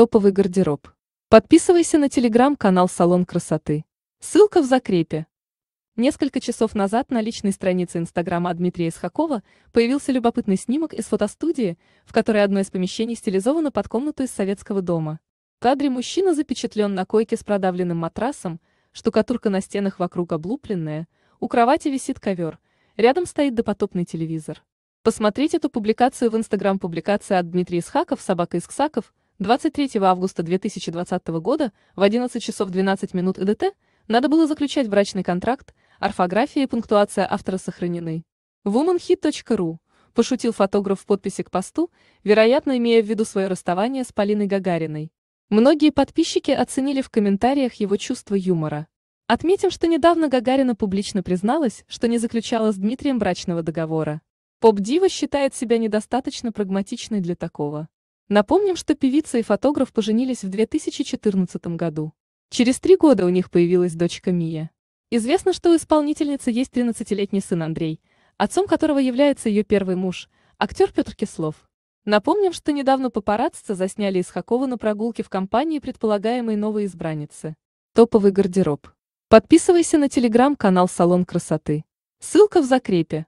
Топовый гардероб. Подписывайся на телеграм-канал «Салон красоты». Ссылка в закрепе. Несколько часов назад на личной странице Инстаграма Дмитрия Исхакова появился любопытный снимок из фотостудии, в которой одно из помещений стилизовано под комнату из советского дома. В кадре мужчина запечатлен на койке с продавленным матрасом, штукатурка на стенах вокруг облупленная, у кровати висит ковер, рядом стоит допотопный телевизор. Посмотреть эту публикацию в Инстаграм публикация от Дмитрия Исхаков, собака Исксаков, 23 августа 2020 года в 11 часов 12 минут ЭДТ надо было заключать брачный контракт, орфография и пунктуация автора сохранены. womanhit.ru пошутил фотограф в подписи к посту, вероятно, имея в виду свое расставание с Полиной Гагариной. Многие подписчики оценили в комментариях его чувство юмора. Отметим, что недавно Гагарина публично призналась, что не заключала с Дмитрием брачного договора. Поп-дива считает себя недостаточно прагматичной для такого. Напомним, что певица и фотограф поженились в 2014 году. Через три года у них появилась дочка Мия. Известно, что у исполнительницы есть 13-летний сын Андрей, отцом которого является ее первый муж, актер Петр Кислов. Напомним, что недавно папарацци засняли Исхакова на прогулке в компании предполагаемой новой избранницы. Топовый гардероб. Подписывайся на телеграм-канал «Салон красоты». Ссылка в закрепе.